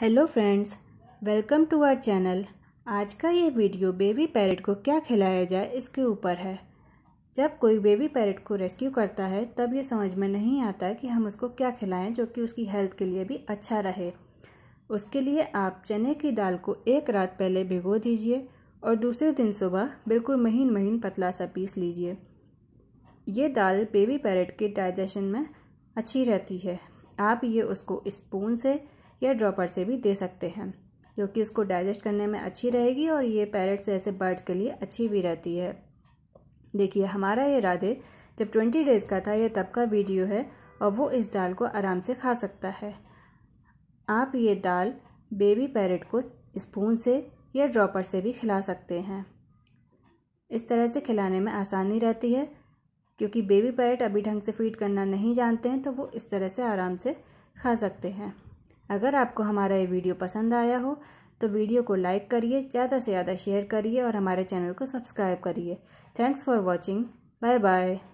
hello friends welcome to our channel आज का ये वीडियो बेबी पैरेट को क्या खिलाया जाए इसके ऊपर है जब कोई बेबी पैरेट को रेस्क्यू करता है तब ये समझ में नहीं आता कि हम उसको क्या खिलाएं जो कि उसकी हेल्थ के लिए भी अच्छा रहे उसके लिए आप चने की दाल को एक रात पहले भिगो दीजिए और दूसरे दिन सुबह बिल्कुल महीन महीन पतला सा पीस लीजिए ये दाल बेबी पैरेट के डाइजेशन में अच्छी रहती है आप ये उसको स्पून से या ड्रॉपर से भी दे सकते हैं जो कि उसको डाइजेस्ट करने में अच्छी रहेगी और ये पैरेट से ऐसे बर्ड के लिए अच्छी भी रहती है देखिए हमारा ये राधे जब ट्वेंटी डेज़ का था ये तब का वीडियो है और वो इस दाल को आराम से खा सकता है आप ये दाल बेबी पैरेट को स्पून से या ड्रॉपर से भी खिला सकते हैं इस तरह से खिलाने में आसानी रहती है क्योंकि बेबी पैरेट अभी ढंग से फीड करना नहीं जानते हैं तो वो इस तरह से आराम से खा सकते हैं अगर आपको हमारा ये वीडियो पसंद आया हो तो वीडियो को लाइक करिए ज़्यादा से ज़्यादा शेयर करिए और हमारे चैनल को सब्सक्राइब करिए thanks for watching bye bye